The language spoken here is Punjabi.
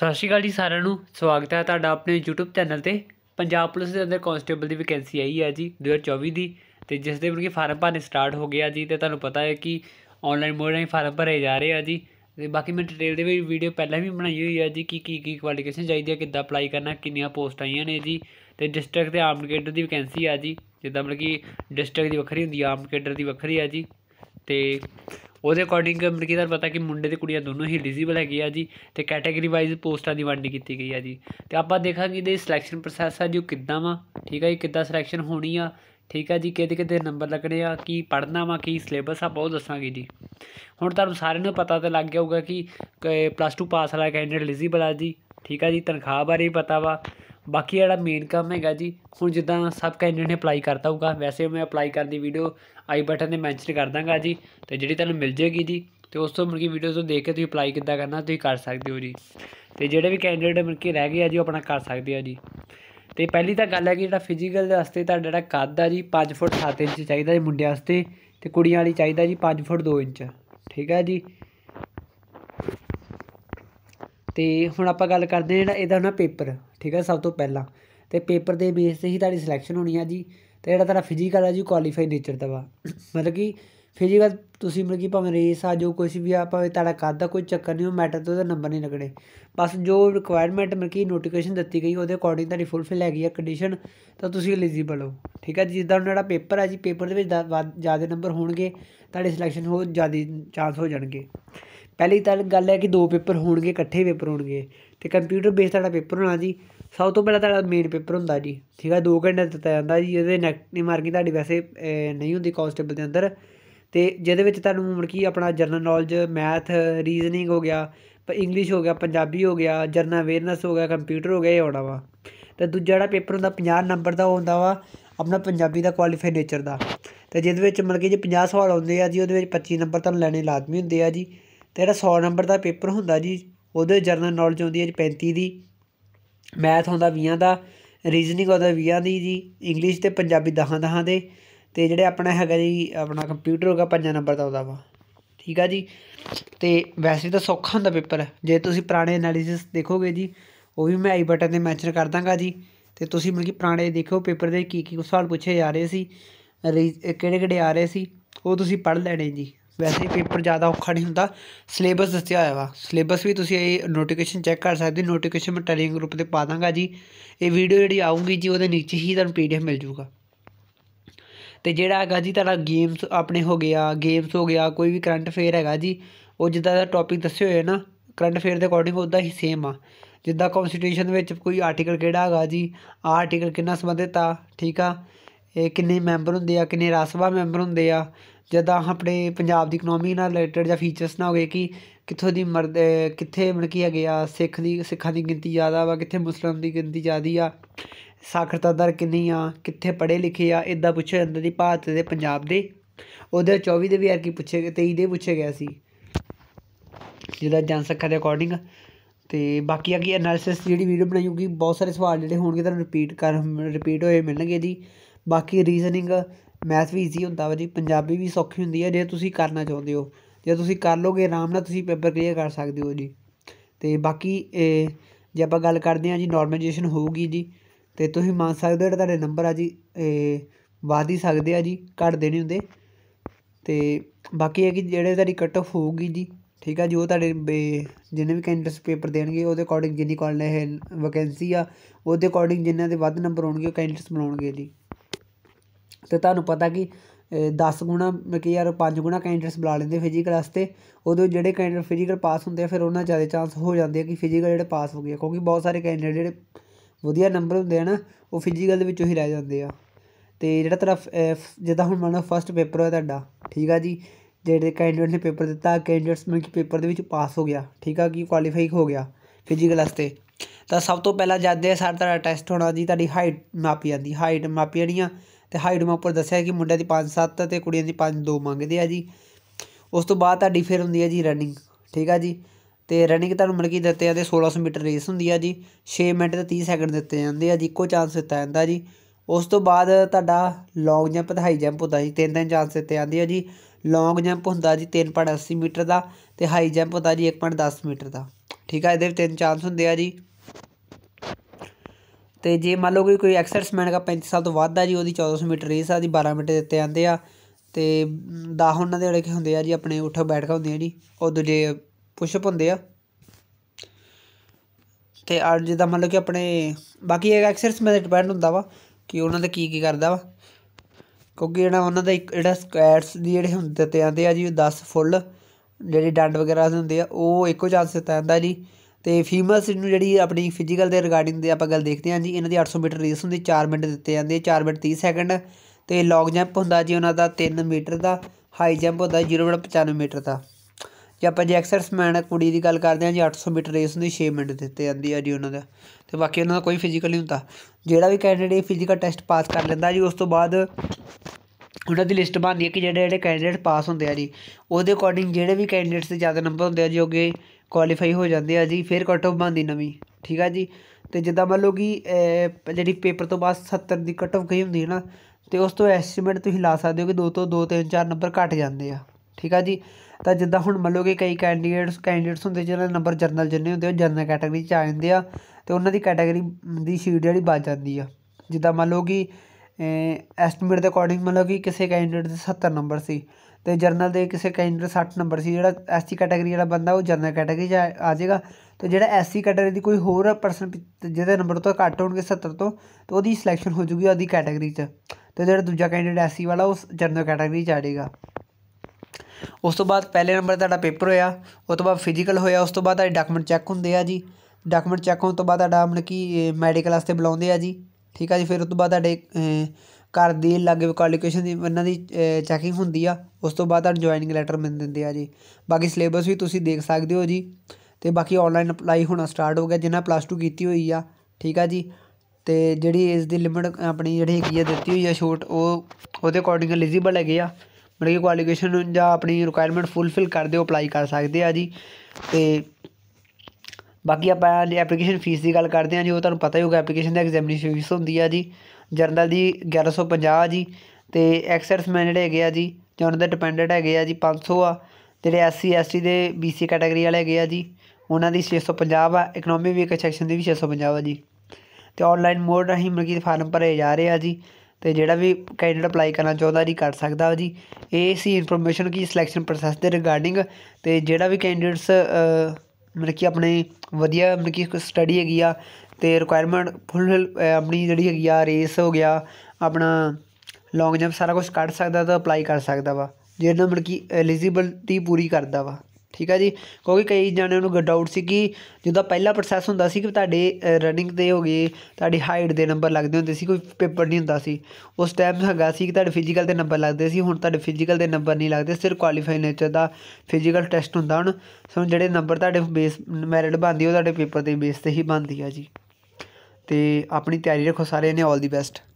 ਸਤਿ ਸ਼੍ਰੀ ਅਕਾਲ ਜੀ ਸਾਰਿਆਂ ਨੂੰ ਸਵਾਗਤ ਹੈ ਤੁਹਾਡਾ ਆਪਣੇ YouTube ਚੈਨਲ ਤੇ ਪੰਜਾਬ ਪੁਲਿਸ ਦੇ ਅੰਦਰ ਕਨਸਟੇਬਲ ਦੀ ਵੈਕੈਂਸੀ ਆਈ ਹੈ ਜੀ 2024 ਦੀ ਤੇ ਜਿਸ ਦੇ ਬਰਕੀ ਫਾਰਮ ਭਰਨੇ ਸਟਾਰਟ ਹੋ ਗਿਆ ਜੀ ਤੇ ਤੁਹਾਨੂੰ ਪਤਾ ਹੈ ਕਿ ਆਨਲਾਈਨ ਮੋਡ ਰਾਹੀਂ ਫਾਰਮ ਭਰੇ ਜਾ ਰਹੇ ਆ ਜੀ ਤੇ ਬਾਕੀ ਮੈਂ ਡਿਟੇਲ ਦੇ ਵਿੱਚ ਵੀਡੀਓ ਪਹਿਲਾਂ ਵੀ ਬਣਾਈ ਹੋਈ ਹੈ ਜੀ ਕਿ ਕੀ ਕੀ ਕੁਆਲੀਫਿਕੇਸ਼ਨ ਚਾਹੀਦੀ ਹੈ ਕਿੱਦਾਂ ਅਪਲਾਈ ਕਰਨਾ ਕਿੰਨੀਆਂ ਪੋਸਟ ਆਈਆਂ ਨੇ ਜੀ ਤੇ ਡਿਸਟ੍ਰਿਕਟ ਤੇ ਆਰਮ ਕੇਡਰ ਦੀ ਵੈਕੈਂਸੀ ਆ ਜੀ ਜਿੱਦਾਂ ਮਤਲਬ ਕਿ ਡਿਸਟ੍ਰਿਕਟ ਦੀ ਵੱਖਰੀ ਹੁੰਦੀ ਆ ਆਰਮ ਕੇਡਰ ਦੀ ਵੱਖਰੀ ਆ ਜੀ ਤੇ ਉਹਦੇ ਅਕੋਰਡਿੰਗ ਮਤਲਬ ਕਿ ਪਤਾ ਕਿ ਮੁੰਡੇ ਤੇ ਕੁੜੀਆਂ ਦੋਨੋਂ ਹੀ ਐਲੀਜੀਬਲ ਹੈਗੇ ਆ ਜੀ ਤੇ ਕੈਟਾਗਰੀ ਵਾਈਜ਼ ਪੋਸਟਾਂ ਦੀ ਵੰਡ ਕੀਤੀ ਗਈ ਆ ਜੀ ਤੇ ਆਪਾਂ ਦੇਖਾਂਗੇ ਇਹਦੇ ਸਿਲੈਕਸ਼ਨ ਪ੍ਰੋਸੈਸ ਆ ਜੀ ਉਹ ਕਿੱਦਾਂ ਵਾ ਠੀਕ ਆ ਜੀ ਕਿੱਦਾਂ ਸਿਲੈਕਸ਼ਨ ਹੋਣੀ ਆ ਠੀਕ ਆ ਜੀ ਕਿਹਦੇ ਕਿਹਦੇ ਨੰਬਰ ਲੱਗਣੇ ਆ ਕੀ ਪੜ੍ਹਨਾ ਵਾ ਕੀ ਸਿਲੇਬਸ ਆ ਬਹੁਤ ਦੱਸਾਂਗੇ ਜੀ ਹੁਣ ਤੁਹਾਨੂੰ ਸਾਰਿਆਂ ਨੂੰ ਪਤਾ ਤਾਂ ਲੱਗ ਗਿਆ ਹੋਊਗਾ ਕਿ ਪਲੱਸ 2 ਪਾਸ ਵਾਲਾ ਕੈਂਡੀਡੇਟ ਐਲੀਜੀਬਲ ਆ ਜੀ ਠੀਕ ਆ ਜੀ ਤਨਖਾਹ ਬਾਰੇ ਪਤਾ ਵਾ ਬਾਕੀ ਜਿਹੜਾ ਮੇਨ ਕੰਮ ਹੈਗਾ ਜੀ ਹੁਣ ਜਿੱਦਾਂ ਸਭ ਕੈਂਡੀਡੇਟ ਨੇ ਅਪਲਾਈ ਕਰਤਾ ਹੋਊਗਾ ਵੈਸੇ ਮੈਂ ਅਪਲਾਈ ਕਰਨ ਦੀ ਵੀਡੀਓ ਆਈ ਬਟਨ ਤੇ ਮੈਂਸ਼ਨ ਕਰ ਦਾਂਗਾ ਜੀ ਤੇ ਜਿਹੜੀ ਤੁਹਾਨੂੰ ਮਿਲ ਜੇਗੀ ਜੀ ਤੇ ਉਸ ਤੋਂ ਮਿਲ ਕੇ ਵੀਡੀਓ ਤੋਂ ਦੇਖ ਕੇ ਤੁਸੀਂ ਅਪਲਾਈ ਕਿੱਦਾਂ ਕਰਨਾ ਤੁਸੀਂ ਕਰ ਸਕਦੇ ਹੋ ਜੀ ਤੇ ਜਿਹੜੇ ਵੀ ਕੈਂਡੀਡੇਟ ਮਿਲ ਕੇ ਰਹਿ ਗਏ ਆ ਜੀ ਉਹ ਆਪਣਾ ਕਰ ਸਕਦੇ ਆ ਜੀ ਤੇ ਪਹਿਲੀ ਤਾਂ ਗੱਲ ਹੈ ਕਿ ਜਿਹੜਾ ਫਿਜ਼ੀਕਲ ਦੇ ਵਾਸਤੇ ਤੁਹਾਡਾ ਜਿਹੜਾ ਕੱਦ ਆ ਜੀ 5 ਫੁੱਟ 7 ਇੰਚ ਚਾਹੀਦਾ ਜੀ ਮੁੰਡਿਆਂ ਵਾਸਤੇ ਤੇ ਕੁੜੀਆਂ ਵਾਲੀ ਚਾਹੀਦਾ ਜੀ 5 ਫੁੱਟ 2 ਇੰਚ ਠੀਕ ਹੈ ਜੀ ਤੇ ਹੁਣ ਆਪਾਂ ਗੱਲ ਕਰਦੇ ਹਾਂ ਜਿਹੜਾ ਇਹਦਾ ਹੋਣਾ ਪੇਪਰ ਠੀਕ ਹੈ ਸਭ ਤੋਂ ਪਹਿਲਾਂ ਤੇ ਪੇਪਰ ਦੇ ਬੇਸ ਤੇ ਹੀ ਤੁਹਾਡੀ ਸਿਲੈਕਸ਼ਨ ਹੋਣੀ ਆ ਜੀ ਤੇ ਜਿਹੜਾ ਤੁਹਾਡਾ ਫਿਜ਼ੀਕਲ ਆ ਜੀ ਕੁਆਲੀਫਾਈ ਨੇਚਰ ਦਾ ਵਾ ਮਤਲਬ ਕਿ ਫਿਜ਼ੀਕਲ ਤੁਸੀਂ ਮਤਲਬ ਕਿ ਭਾਵੇਂ ਰੇਸ ਆ ਜੋ ਕੁਝ ਵੀ ਆ ਭਾਵੇਂ ਤੁਹਾਡਾ ਕੱਦ ਦਾ ਕੋਈ ਚੱਕਰ ਨਹੀਂ ਉਹ ਮੈਟਰ ਤੋਂ ਉਹਦਾ ਨੰਬਰ ਨਹੀਂ ਲੱਗਣੇ ਬਸ ਜੋ ਰਿਕੁਆਇਰਮੈਂਟ ਮਤਲਬ ਕਿ ਨੋਟੀਫਿਕੇਸ਼ਨ ਦਿੱਤੀ ਗਈ ਉਹਦੇ ਅਕੋਰਡਿੰਗ ਤੁਹਾਡੀ ਫੁੱਲਫਿਲ ਹੈਗੀ ਆ ਕੰਡੀਸ਼ਨ ਤਾਂ ਤੁਸੀਂ ਐਲੀਜੀਬਲ ਹੋ ਠੀਕ ਆ ਜਿੱਦਾਂ ਜਿਹੜਾ ਪੇਪਰ ਆ ਜੀ ਪੇਪਰ ਦੇ ਵਿੱਚ ਜ਼ਿਆਦਾ ਨੰਬਰ ਹੋਣਗੇ ਤੁਹਾਡੀ ਸਿਲੈਕਸ਼ਨ ਹੋ ਜ਼ਿਆਦਾ ਚਾਂਸ ਹੋ ਜਾਣਗੇ ਪਹਿਲੀ ਤਾਂ ਗੱਲ ਹੈ ਕਿ ਦੋ ਪੇਪਰ ਹੋਣਗੇ ਇਕੱਠੇ ਪੇਪਰ ਹੋਣਗੇ ਤੇ ਕੰਪਿਊਟਰ ਬੇਸ ਤੁਹਾਡਾ ਪੇਪਰ ਹੋਣਾ ਜੀ ਸਭ ਤੋਂ ਪਹਿਲਾਂ ਤੁਹਾਡਾ ਮੇਨ ਪੇਪਰ ਹੁੰਦਾ ਜੀ ਠੀਕ ਹੈ 2 ਘੰਟੇ ਦਿੱਤਾ ਜਾਂਦਾ ਜੀ ਇਹਦੇ ਨੈਗੇਟਿਵ ਮਾਰਕਿੰਗ ਤੁਹਾਡੀ ਵੈਸੇ ਨਹੀਂ ਹੁੰਦੀ ਕਾਂਸਟੇਬਲ ਦੇ ਅੰਦਰ ਤੇ ਜਿਹਦੇ ਵਿੱਚ ਤੁਹਾਨੂੰ ਮੁੜ ਕੀ ਆਪਣਾ ਜਨਰਲ ਨੌਲੇਜ ਮੈਥ ਰੀਜ਼ਨਿੰਗ ਹੋ ਗਿਆ ਇੰਗਲਿਸ਼ ਹੋ ਗਿਆ ਪੰਜਾਬੀ ਹੋ ਗਿਆ ਜਨਰਲ ਅਵੇਅਰਨੈਸ ਹੋ ਗਿਆ ਕੰਪਿਊਟਰ ਹੋ ਗਿਆ ਇਹ ਆਉਣਾ ਵਾ ਤੇ ਦੂਜਾ ਜਿਹੜਾ ਪੇਪਰ ਹੁੰਦਾ 50 ਨੰਬਰ ਦਾ ਹੁੰਦਾ ਵਾ ਆਪਣਾ ਪੰਜਾਬੀ ਦਾ ਕੁਆਲੀਫਾਈ ਨੇਚਰ ਦਾ ਤੇ ਜਿਹਦੇ ਵਿੱਚ ਮਤਲਬ ਕਿ ਜੇ 50 ਸਵਾਲ ਆਉਂਦੇ ਆ ਜੀ ਉਹਦੇ ਵਿੱਚ 25 ਨੰਬਰ ਤੁਹਾਨੂੰ ਲੈਣੇ ਲਾਜ਼ਮੀ ਹੁੰਦੇ ਆ ਜੀ ਤੇ ਜਿਹੜਾ 100 ਨੰਬਰ ਦਾ ਪੇਪਰ ਹੁੰਦਾ ਜੀ ਉਹਦੇ ਜਰਨਲ ਨੌਲੇਜ ਹੁੰਦੀ ਹੈ 35 ਦੀ ਮੈਥ ਹੁੰਦਾ 20 ਦਾ ਰੀਜ਼ਨਿੰਗ ਹੁੰਦਾ 20 ਦੀ ਜੀ ਇੰਗਲਿਸ਼ ਤੇ ਪੰਜਾਬੀ 10 10 ਦੇ ਤੇ ਜਿਹੜੇ ਆਪਣਾ ਹੈਗਾ ਜੀ ਆਪਣਾ ਕੰਪਿਊਟਰ ਹੋਗਾ 5 ਨੰਬਰ ਦਾ ਹੁੰਦਾ ਵਾ ਠੀਕ ਆ ਜੀ ਤੇ ਵੈਸੇ ਤਾਂ ਸੌਖਾ ਹੁੰਦਾ ਪੇਪਰ ਜੇ ਤੁਸੀਂ ਪੁਰਾਣੇ ਐਨਾਲਿਸਿਸ ਦੇਖੋਗੇ ਜੀ ਉਹ ਵੀ ਮੈਂ ਆਈ ਬਟਨ ਤੇ ਮੈਂਸ਼ਨ ਕਰ ਦਾਂਗਾ ਜੀ ਤੇ ਤੁਸੀਂ ਮਿਲ ਕੇ ਪੁਰਾਣੇ ਦੇਖੋ ਪੇਪਰ ਦੇ ਕੀ ਕੀ ਸਵਾਲ ਪੁੱਛੇ ਜਾ ਰਹੇ ਸੀ ਕਿਹੜੇ ਕਿਹੜੇ ਆ ਰਹੇ ਸੀ ਉਹ ਤੁਸੀਂ ਪੜ੍ਹ ਲੈਣੇ ਜੀ ਵੈਸੇ ਹੀ ਪੇਪਰ ਜ਼ਿਆਦਾ ਔਖਾ ਨਹੀਂ ਹੁੰਦਾ ਸਿਲੇਬਸ ਦੱਸਿਆ ਹੋਇਆ ਵਾ ਸਿਲੇਬਸ ਵੀ ਤੁਸੀਂ ਇਹ ਨੋਟੀਫਿਕੇਸ਼ਨ ਚੈੱਕ ਕਰ ਸਕਦੇ ਨੋਟੀਫਿਕੇਸ਼ਨ ਮੈਂ ਟੈਲੀਗ੍ਰਾਮ ਗਰੁੱਪ ਤੇ ਪਾ ਦਾਂਗਾ ਜੀ ਇਹ ਵੀਡੀਓ ਜਿਹੜੀ ਆਊਗੀ ਜੀ ਉਹਦੇ ਨੀਚੇ ਹੀ ਤੁਹਾਨੂੰ ਪੀਡੀਐਫ ਮਿਲ ਜਾਊਗਾ ਤੇ ਜਿਹੜਾ ਹੈਗਾ ਜੀ ਤੁਹਾਡਾ ਗੇਮਸ ਆਪਣੇ ਹੋ ਗਿਆ ਗੇਮਸ ਹੋ ਗਿਆ ਕੋਈ ਵੀ ਕਰੰਟ ਅਫੇਅਰ ਹੈਗਾ ਜੀ ਉਹ ਜਿੱਦਾਂ ਦਾ ਟੌਪਿਕ ਦੱਸੇ ਹੋਏ ਨਾ ਕਰੰਟ ਅਫੇਅਰ ਦੇ ਅਕੋਰਡਿੰਗ ਉਹਦਾ ਹੀ ਸੇਮ ਆ ਜਿੱਦਾਂ ਕਨਸਟੀਟਿਊਸ਼ਨ ਵਿੱਚ ਕੋਈ ਆਰਟੀਕਲ ਕਿਹੜਾ ਹੈਗਾ ਜੀ ਆਰਟੀਕਲ ਕਿੰਨਾ ਸੰਬੰਧਿਤ ਆ ਠੀਕ ਆ ਕਿੰਨੇ ਮੈਂਬਰ ਹੁੰਦੇ ਆ ਕਿੰਨੇ ਰਾਸਵਾ ਮੈਂਬਰ ਹੁੰਦੇ ਆ ਜਦਾਂ ਆਪਣੇ ਪੰਜਾਬ ਦੀ ਇਕਨੋਮੀ ਨਾਲ ਰਿਲੇਟਡ ਜਾਂ ਫੀਚਰਸ ਨਾਲ ਹੋਵੇ ਕਿ ਕਿੱਥੋਂ ਦੀ ਮਰਦ ਕਿੱਥੇ ਮਤਲਬ ਕੀ ਹੈਗੇ ਆ ਸਿੱਖ ਦੀ ਸਿੱਖਾਂ ਦੀ ਗਿਣਤੀ ਜ਼ਿਆਦਾ ਵਾ ਕਿੱਥੇ ਮੁਸਲਮਾਨ ਦੀ ਗਿਣਤੀ ਜ਼ਿਆਦੀ ਆ ਸਾਖਰਤਾ ਦਰ ਕਿੰਨੀ ਆ ਕਿੱਥੇ ਪੜ੍ਹੇ ਲਿਖੇ ਆ ਇਦਾਂ ਪੁੱਛਿਆ ਜਾਂਦਾ ਦੀ ਭਾਰਤ ਦੇ ਪੰਜਾਬ ਦੇ ਉਹਦੇ 24 ਦੇ ਵੀ ਕੀ ਪੁੱਛੇ ਗਏ 23 ਦੇ ਪੁੱਛੇ ਗਿਆ ਸੀ ਜਿਹੜਾ ਜਨਸੰਖਿਆ ਦੇ ਅਕੋਰਡਿੰਗ ਤੇ ਬਾਕੀ ਆ ਕੀ ਐਨਾਲਿਸਿਸ ਜਿਹੜੀ ਵੀਡੀਓ ਬਣਾਈ ਹੋਊਗੀ ਬਹੁਤ ਸਾਰੇ ਸਵਾਲ ਜਿਹੜੇ ਹੋਣਗੇ ਤੁਹਾਨੂੰ ਰਿਪੀਟ ਕਰ ਰਿਪੀਟ ਹੋਏ ਮਿਲਣਗੇ ਜੀ ਬਾਕੀ ਰੀਜ਼ਨਿੰਗ ਮੈਥ ਵੀ ਈਜ਼ੀ ਹੁੰਦਾ ਵਾ ਜੀ ਪੰਜਾਬੀ ਵੀ ਸੌਖੀ ਹੁੰਦੀ ਹੈ ਜੇ ਤੁਸੀਂ ਕਰਨਾ ਚਾਹੁੰਦੇ ਹੋ ਜੇ ਤੁਸੀਂ ਕਰ ਲੋਗੇ ਆਰਾਮ ਨਾਲ ਤੁਸੀਂ ਪੇਪਰ ਕਲੀਅਰ ਕਰ ਸਕਦੇ ਹੋ ਜੀ ਤੇ ਬਾਕੀ ਇਹ ਜੇ ਆਪਾਂ ਗੱਲ ਕਰਦੇ ਹਾਂ ਜੀ ਨਾਰਮਲਾਈਜੇਸ਼ਨ ਹੋਊਗੀ ਜੀ ਤੇ ਤੁਸੀਂ ਮੰਨ ਸਕਦੇ ਹੋ ਤੁਹਾਡੇ ਨੰਬਰ ਆ ਜੀ ਇਹ ਵਾਧ ਹੀ ਸਕਦੇ ਆ ਜੀ ਘਟ ਦੇਣੇ ਹੁੰਦੇ ਤੇ ਬਾਕੀ ਇਹ ਕਿ ਜਿਹੜੇ ਤੁਹਾਡੀ ਕੱਟ ਆਫ ਹੋਊਗੀ ਜੀ ਠੀਕ ਆ ਜੀ ਉਹ ਤੁਹਾਡੇ ਜਿੰਨੇ ਵੀ ਕੈਂਡੀਡੇਟਸ ਪੇਪਰ ਦੇਣਗੇ ਉਹਦੇ ਅਕੋਰਡਿੰਗ ਜਿੰਨੀ ਕਾਲ ਨੇ ਵੈਕੈਂਸੀ ਆ ਉਹਦੇ ਅਕੋਰਡਿੰਗ ਜਿੰਨਾਂ ਦੇ ਵੱਧ ਨੰਬਰ ਹੋਣਗੇ ਉਹ ਕੈਂਡੀਡੇਟਸ ਬਣਾਉਣਗੇ ਜੀ ਤੇ ਤੁਹਾਨੂੰ ਪਤਾ ਕਿ 10 ਗੁਣਾ ਕਿ ਯਾਰ 5 ਗੁਣਾ ਕੈਂਡੀਡੇਟਸ ਬੁਲਾ ਲੈਂਦੇ ਫਿਜੀਕਲ ਵਾਸਤੇ ਉਦੋਂ ਜਿਹੜੇ ਕੈਂਡੀਡੇਟ ਫਿਜੀਕਲ ਪਾਸ ਹੁੰਦੇ ਆ ਫਿਰ ਉਹਨਾਂ ਜ਼ਿਆਦਾ ਚਾਂਸ ਹੋ ਜਾਂਦੇ ਆ ਕਿ ਫਿਜੀਕਲ ਜਿਹੜੇ ਪਾਸ ਹੋ ਗਏ ਕਿਉਂਕਿ ਬਹੁਤ ਸਾਰੇ ਕੈਂਡੀਡੇਟ ਜਿਹੜੇ ਵਧੀਆ ਨੰਬਰ ਹੁੰਦੇ ਆ ਨਾ ਉਹ ਫਿਜੀਕਲ ਦੇ ਵਿੱਚੋਂ ਹੀ ਰਹਿ ਜਾਂਦੇ ਆ ਤੇ ਜਿਹੜਾ ਤਰਫ ਜਿੱਦਾਂ ਹੁਣ ਮੰਨੋ ਫਸਟ ਪੇਪਰ ਹੋਇਆ ਤੁਹਾਡਾ ਠੀਕ ਆ ਜੀ ਜਿਹੜੇ ਕੈਂਡੀਡੇਟ ਨੇ ਪੇਪਰ ਦਿੱਤਾ ਕੈਂਡੀਡੇਟਸ ਮਿਲ ਕੇ ਪੇਪਰ ਦੇ ਵਿੱਚ ਪਾਸ ਹੋ ਗਿਆ ਠੀਕ ਆ ਕਿ ਕੁਆਲੀਫਾਈ ਹੋ ਗਿਆ ਫਿਜੀਕਲ ਵਾਸਤੇ ਤਾਂ ਸਭ ਤੋਂ ਪਹਿਲਾਂ ਜਾਂਦੇ ਆ ਸਾਰਾ ਤੁਹਾਡਾ ਟੈਸਟ ਹੋਣਾ ਜੀ ਤੁਹਾਡੀ ਹਾਈਟ ਮਾਪੀ ਜਾਂਦੀ ਹਾਈਟ ਮਾਪੀ ਜਾਂਦੀਆਂ ਤੇ ਹਾਈਡ ਮੈਂ ਉੱਪਰ ਦੱਸਿਆ ਕਿ ਮੁੰਡਿਆਂ ਦੀ 5 7 ਤੇ ਕੁੜੀਆਂ ਦੀ 5 2 ਮੰਗਦੇ ਆ ਜੀ ਉਸ ਤੋਂ ਬਾਅਦ ਤੁਹਾਡੀ ਫਿਰ ਹੁੰਦੀ ਹੈ ਜੀ ਰਨਿੰਗ ਠੀਕ ਆ ਜੀ ਤੇ ਰਨਿੰਗ ਤੁਹਾਨੂੰ ਮਿਲ ਕੀ ਦਿੱਤੇ ਜਾਂਦੇ 1600 ਮੀਟਰ ਰੇਸ ਹੁੰਦੀ ਆ ਜੀ 6 ਮਿੰਟ ਤੇ 30 ਸੈਕਿੰਡ ਦਿੱਤੇ ਜਾਂਦੇ ਆ ਜੀ ਇੱਕੋ ਚਾਂਸ ਦਿੱਤਾ ਜਾਂਦਾ ਜੀ ਉਸ ਤੋਂ ਬਾਅਦ ਤੁਹਾਡਾ ਲੌਂਗ ਜੰਪ ਤੇ ਹਾਈ ਜੰਪ ਹੁੰਦਾ ਜੀ ਤਿੰਨ ਤਿੰਨ ਚਾਂਸ ਦਿੱਤੇ ਜਾਂਦੇ ਆ ਜੀ ਲੌਂਗ ਜੰਪ ਹੁੰਦਾ ਜੀ 3.80 ਮੀਟਰ ਦਾ ਤੇ ਹਾਈ ਜੰਪ ਹੁੰਦਾ ਜੀ 1.10 ਮੀਟਰ ਦਾ ਠੀਕ ਆ ਇਹਦੇ ਵੀ ਤਿੰਨ ਚਾਂਸ ਹੁੰਦੇ ਆ ਜੀ ਤੇ ਜੇ ਮੰਨ ਲਓ ਕਿ ਕੋਈ ਐਕਸਰਸਮੈਨ ਦਾ 35 ਸਾਲ ਤੋਂ ਵੱਧ ਆ ਜੀ ਉਹਦੀ 1400 ਮੀਟਰ ਰੇਸ ਆ ਦੀ 12 ਮਿੰਟ ਦਿੱਤੇ ਜਾਂਦੇ ਆ ਤੇ 10 ਉਹਨਾਂ ਦੇ ਜਿਹੜੇ ਕੀ ਹੁੰਦੇ ਆ ਜੀ ਆਪਣੇ ਉੱਠ ਬੈਠ ਹੁੰਦੇ ਆ ਜੀ ਉਹ ਦੂਜੇ ਪੁਸ਼ਪ ਹੁੰਦੇ ਆ ਤੇ ਅੱਜ ਜਿਹਦਾ ਮੰਨ ਲਓ ਕਿ ਆਪਣੇ ਬਾਕੀ ਇਹ ਐਕਸਰਸਮੈਨ ਤੇ ਡਿਪੈਂਡ ਹੁੰਦਾ ਵਾ ਕਿ ਉਹਨਾਂ ਦਾ ਕੀ ਕੀ ਕਰਦਾ ਵਾ ਕਿਉਂਕਿ ਜਿਹੜਾ ਉਹਨਾਂ ਦਾ ਇੱਕ ਜਿਹੜਾ ਸਕੁਐਟਸ ਦੀ ਜਿਹੜੇ ਹੁੰਦੇ ਤੇ ਆਂਦੇ ਆ ਜੀ 10 ਫੁੱਲ ਜਿਹੜੀ ਡੰਡ ਵਗੈਰਾ ਹੁੰਦੇ ਆ ਉਹ ਇੱਕੋ ਚਾਂਸ ਦਿੱਤਾ ਜਾਂਦਾ ਜੀ ਤੇ ਫੀਮੇਲ ਸੀਟ ਨੂੰ ਜਿਹੜੀ ਆਪਣੀ ਫਿਜ਼ੀਕਲ ਦੇ ਰਿਗਾਰਡਿੰਗ ਦੇ ਆਪਾਂ ਗੱਲ ਦੇਖਦੇ ਹਾਂ ਜੀ ਇਹਨਾਂ ਦੀ 800 ਮੀਟਰ ਰੇਸ ਹੁੰਦੀ 4 ਮਿੰਟ ਦਿੱਤੇ ਜਾਂਦੇ 4 ਮਿੰਟ 30 ਸੈਕਿੰਡ ਤੇ ਲੌਂਗ ਜੰਪ ਹੁੰਦਾ ਜੀ ਉਹਨਾਂ ਦਾ 3 ਮੀਟਰ ਦਾ ਹਾਈ ਜੰਪ ਹੁੰਦਾ 0.95 ਮੀਟਰ ਦਾ ਜੇ ਆਪਾਂ ਜੇ ਮੈਨ ਕੁੜੀ ਦੀ ਗੱਲ ਕਰਦੇ ਹਾਂ ਜੀ 800 ਮੀਟਰ ਰੇਸ ਹੁੰਦੀ 6 ਮਿੰਟ ਦਿੱਤੇ ਜਾਂਦੀ ਆ ਜੀ ਉਹਨਾਂ ਦਾ ਤੇ ਬਾਕੀ ਉਹਨਾਂ ਦਾ ਕੋਈ ਫਿਜ਼ੀਕਲ ਨਹੀਂ ਹੁੰਦਾ ਜਿਹੜਾ ਵੀ ਕੈਂਡੀਡੇਟ ਫਿਜ਼ੀਕਲ ਟੈਸਟ ਪਾਸ ਕਰ ਲੈਂਦਾ ਜੀ ਉਸ ਤੋਂ ਬਾਅਦ ਉਹਨਾਂ ਦੀ ਲਿਸਟ ਬਣਦੀ ਹੈ ਕਿ ਜਿਹੜੇ ਜਿਹੜੇ ਕੈਂਡੀਡੇਟ ਪਾਸ ਹੁੰਦੇ ਆ ਜੀ ਉਹਦੇ ਅਕੋਰਡਿੰਗ ਜਿਹੜੇ ਵੀ ਕੈਂਡੀਡੇਟਸ ਦੇ ਜ਼ਿਆਦਾ ਨੰਬਰ ਹੁੰਦੇ ਆ ਜੀ ਉਹਗੇ ਕੁਆਲੀਫਾਈ ਹੋ ਜਾਂਦੇ ਆ ਜੀ ਫਿਰ ਕਟ ਆਫ ਬੰਦੀ ਨਵੀਂ ਠੀਕ ਆ ਜੀ ਤੇ ਜਿੱਦਾਂ ਮੰਨ ਲਓ ਕਿ ਜਿਹੜੀ ਪੇਪਰ ਤੋਂ ਬਾਅਦ 70 ਦੀ ਕਟ ਆਫ ਗਈ ਹੁੰਦੀ ਹੈ ਨਾ ਤੇ ਉਸ ਤੋਂ ਐਸਟੀਮੇਟ ਤੁਸੀਂ ਲਾ ਸਕਦੇ ਹੋ ਕਿ 2 ਤੋਂ 2 3 4 ਨੰਬਰ ਘਟ ਜਾਂਦੇ ਆ ਠੀਕ ਆ ਜੀ ਤਾਂ ਜਿੱਦਾਂ ਹੁਣ ਮੰਨ ਲਓ ਕਿ ਕਈ ਕੈਂਡੀਡੇਟਸ ਕੈਂਡੀਡੇਟਸ ਹੁੰਦੇ ਜਿਹਨਾਂ ਦੇ ਨੰਬਰ ਜਰਨਲ ਜਿੰਨੇ ਹੁੰਦੇ ਉਹ ਜਰਨਲ ਕੈਟਾਗਰੀ ਚ ਆ ਜਾਂਦੇ ਆ ਤੇ ਉਹਨਾਂ ਦੀ ਕੈਟਾਗਰੀ ਦੀ ਸ਼ੀਟ ਜਿਹੜੀ ਬਚ ਜਾਂਦੀ ਆ ਜਿੱਦਾਂ ਮੰਨ ਲਓ ਕਿ ਐਸਟੀਮੇਟ ਦੇ ਅਕੋਰਡਿੰਗ ਮੰਨ ਲਓ ਕਿ ਕਿਸੇ ਕੈਂਡੀਡੇਟ ਦੇ 70 ਨੰਬਰ ਸੀ ਤੇ ਜਰਨਲ ਦੇ ਕਿਸੇ ਕੈਂਡੀਡੇਟ 60 ਨੰਬਰ ਸੀ ਜਿਹੜਾ ਐਸਸੀ ਕੈਟਾਗਰੀ ਵਾਲਾ ਬੰਦਾ ਉਹ ਜਰਨਲ ਕੈਟਾਗਰੀ 'ਚ ਆ ਜਾਏਗਾ ਤੇ ਜਿਹੜਾ ਐਸਸੀ ਕੈਟਾਗਰੀ ਦੀ ਕੋਈ ਹੋਰ ਪਰਸਨ ਜਿਹਦੇ ਨੰਬਰ ਤੋਂ ਘੱਟ ਹੋਣਗੇ 70 ਤੋਂ ਤੇ ਉਹਦੀ ਸਿਲੈਕਸ਼ਨ ਹੋ ਜੂਗੀ ਉਹਦੀ ਕੈਟਾਗਰੀ 'ਚ ਤੇ ਜਿਹੜਾ ਦੂਜਾ ਕੈਂਡੀਡੇਟ ਐਸਸੀ ਵਾਲਾ ਉਹ ਜਰਨਲ ਕੈਟਾਗਰੀ 'ਚ ਆ ਜਾਏਗਾ ਉਸ ਤੋਂ ਬਾਅਦ ਪਹਿਲੇ ਨੰਬਰ ਤੁਹਾਡਾ ਪੇਪਰ ਹੋਇਆ ਉਸ ਤੋਂ ਬਾਅਦ ਫਿਜ਼ੀਕਲ ਹੋਇਆ ਉਸ ਤੋਂ ਬਾਅਦ ਤੁਹਾਡੇ ਡਾਕੂਮੈਂਟ ਚੈੱਕ ਹੁੰਦੇ ਆ ਜੀ ਡਾਕੂਮੈਂਟ ਚੈੱਕ ਹੋਣ ਤੋਂ ਬਾਅਦ ਤੁਹਾਡਾ ਮਨ ਕੀ ਮੈਡੀਕਲ ਵਾਸਤੇ ਬੁਲਾਉਂਦੇ ਆ ਜੀ ਠੀਕ ਆ ਜੀ ਫਿਰ ਉਸ ਤੋਂ ਬਾਅਦ ਤੁਹਾਡੇ ਘਰ ਦੀ ਲਾਗੇ ਕੁਆਲੀਫਿਕੇਸ਼ਨ ਦੀ ਇਹਨਾਂ ਦੀ ਚੈਕਿੰਗ ਹੁੰਦੀ ਆ ਉਸ ਤੋਂ ਬਾਅਦ ਤੁਹਾਨੂੰ ਜੁਆਇਨਿੰਗ ਲੈਟਰ ਮਿਲ ਦਿੰਦੇ ਆ ਜੀ ਬਾਕੀ ਸਿਲੇਬਸ ਵੀ ਤੁਸੀਂ ਦੇਖ ਸਕਦੇ ਹੋ ਜੀ ਤੇ ਬਾਕੀ ਆਨਲਾਈਨ ਅਪਲਾਈ ਹੋਣਾ ਸਟਾਰਟ ਹੋ ਗਿਆ ਜਿਨ੍ਹਾਂ ਪਲੱਸ 2 ਕੀਤੀ ਹੋਈ ਆ ਠੀਕ ਆ ਜੀ ਤੇ ਜਿਹੜੀ ਇਸ ਦੀ ਲਿਮਿਟ ਆਪਣੀ ਜਿਹੜੀ ਹੈਗੀ ਆ ਦਿੱਤੀ ਹੋਈ ਆ ਸ਼ੋਰਟ ਉਹ ਉਹਦੇ ਅਕੋਰਡਿੰਗ ਐਲੀਜੀਬਲ ਹੈਗੇ ਆ ਮਤਲਬ ਕਿ ਕੁਆਲੀਫਿਕੇਸ਼ਨ ਜਾਂ ਆਪਣੀ ਰਿਕੁਆਇਰਮੈਂਟ ਫੁੱਲਫਿਲ ਕਰਦੇ ਹੋ ਅਪਲਾਈ ਕਰ ਸਕਦੇ ਆ ਜੀ ਤੇ ਬਾਕੀ ਆਪਾਂ ਜੇ ਐਪਲੀਕੇਸ਼ਨ ਫੀਸ ਦੀ ਗੱਲ ਕਰਦੇ ਆਂ ਜੀ ਉਹ ਤੁਹਾਨੂੰ ਪਤਾ ਹੀ ਹੋਊਗਾ ਐਪਲੀਕੇਸ਼ਨ ਦਾ ਐਗਜ਼ਾਮੀਨੇਸ਼ਨ ਫੀਸ ਹੁੰਦੀ ਆ ਜੀ ਜਰਨਲ ਦੀ 1150 ਜੀ ਤੇ ਐਕਸਰਸਮੈਨ ਜਿਹੜੇ ਹੈਗੇ ਆ ਜੀ ਤੇ ਉਹਨਾਂ ਦੇ ਡਿਪੈਂਡੈਂਟ ਹੈਗੇ ਆ ਜੀ 500 ਆ ਜਿਹੜੇ ਐਸਸੀ ਐਸਟੀ ਦੇ ਬੀਸੀ ਕੈਟਾਗਰੀ ਵਾਲੇ ਹੈਗੇ ਆ ਜੀ ਉਹਨਾਂ ਦੀ 650 ਆ ਇਕਨੋਮੀ ਵੀਕ ਸੈਕਸ਼ਨ ਦੀ ਵੀ 650 ਆ ਜੀ ਤੇ ਆਨਲਾਈਨ ਮੋਡ ਮਿਲ ਮਲਕੀ ਫਾਰਮ ਭਰੇ ਜਾ ਰਹੇ ਆ ਜੀ ਤੇ ਜਿਹੜਾ ਵੀ ਕੈਂਡੀਡੇਟ ਅਪਲਾਈ ਕਰਨਾ ਚਾਹੁੰਦਾ ਜੀ ਕਰ ਸਕਦਾ ਜੀ ਇਹ ਸੀ ਇਨਫੋਰਮੇਸ਼ਨ ਕੀ ਸਿਲੈਕਸ਼ਨ ਪ੍ਰੋਸੈਸ ਦੇ ਰਿਗਾਰਡਿੰਗ ਤੇ ਜਿਹੜਾ ਵੀ ਕੈਂਡੀਡੇਟਸ ਮਤਲਬ ਕਿ ਆਪਣੇ ਵਧੀਆ ਮਤਲਬ ਕਿ ਸਟੱਡੀ ਹੈਗੀ ਆ ਤੇ ਰਿਕੁਆਇਰਮੈਂਟ ਫੁੱਲ ਆਪਣੀ ਜਿਹੜੀ ਹੈਗੀ ਆ ਰੇਸ ਹੋ ਗਿਆ ਆਪਣਾ ਲੌਂਗ ਜੰਪ ਸਾਰਾ ਕੁਝ ਕੱਢ ਸਕਦਾ ਤਾਂ ਅਪਲਾਈ ਕਰ ਸਕਦਾ ਵਾ ਜਿਹੜਾ ਮਤਲਬ ਕਿ ਐਲੀਜੀਬਿਲਟੀ ਪੂਰੀ ਕਰਦਾ ਵਾ ਠੀਕ ਹੈ ਜੀ ਕਿਉਂਕਿ ਕਈ ਜਣਿਆਂ ਨੂੰ ਡਾਊਟ ਸੀ ਕਿ ਜਦੋਂ ਪਹਿਲਾ ਪ੍ਰੋਸੈਸ ਹੁੰਦਾ ਸੀ ਕਿ ਤੁਹਾਡੇ ਰਨਿੰਗ ਦੇ ਹੋ ਗਏ ਤੁਹਾਡੀ ਹਾਈਟ ਦੇ ਨੰਬਰ ਲੱਗਦੇ ਹੁੰਦੇ ਸੀ ਕੋਈ ਪੇਪਰ ਨਹੀਂ ਹੁੰਦਾ ਸੀ ਉਸ ਟਾਈਮ ਹੈਗਾ ਸੀ ਕਿ ਤੁਹਾਡੇ ਫਿਜ਼ੀਕਲ ਦੇ ਨੰਬਰ ਲੱਗਦੇ ਸੀ ਹੁਣ ਤੁਹਾਡੇ ਫਿਜ਼ੀਕਲ ਦੇ ਨੰਬਰ ਨਹੀਂ ਲੱਗਦੇ ਸਿਰਫ ਕੁਆਲੀਫਾਈ ਨੇਚਰ ਦਾ ਫਿਜ਼ੀਕਲ ਟੈਸਟ ਹੁੰਦਾ ਹੁਣ ਸੋ ਜਿਹੜੇ ਨੰਬਰ ਤੁਹਾਡੇ ਬੇਸ ਮੈਰਿਟ ਬਣਦੀ ਉਹ ਤੁਹਾਡੇ ਪੇਪਰ ਦੇ ਬੇਸ ਤੇ ਹੀ ਬਣਦੀ ਆ ਜੀ ਤੇ ਆਪਣੀ ਤਿਆਰੀ ਰੱਖੋ ਸਾਰੇ ਨੇ 올 ਦੀ ਬੈਸਟ